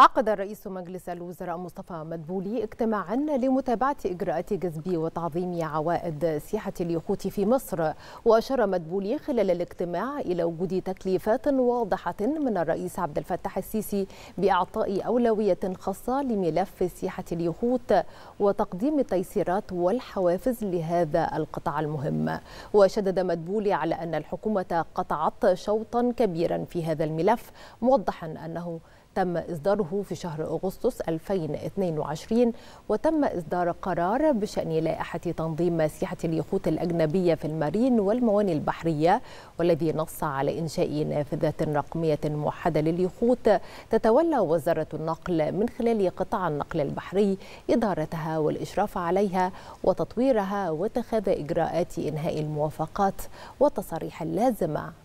عقد رئيس مجلس الوزراء مصطفى مدبولي اجتماعا لمتابعة إجراءات جذب وتعظيم عوائد سياحة اليخوت في مصر وأشار مدبولي خلال الاجتماع إلى وجود تكليفات واضحة من الرئيس عبد الفتاح السيسي بإعطاء أولوية خاصة لملف سياحة اليخوت وتقديم التيسيرات والحوافز لهذا القطاع المهم وشدد مدبولي على أن الحكومة قطعت شوطا كبيرا في هذا الملف موضحا أنه تم إصداره في شهر أغسطس 2022 وتم إصدار قرار بشأن لائحة تنظيم سياحة اليخوت الأجنبية في المارين والموانئ البحرية والذي نص على إنشاء نافذة رقمية موحدة لليخوت تتولى وزارة النقل من خلال قطاع النقل البحري إدارتها والإشراف عليها وتطويرها واتخاذ إجراءات إنهاء الموافقات والتصاريح اللازمة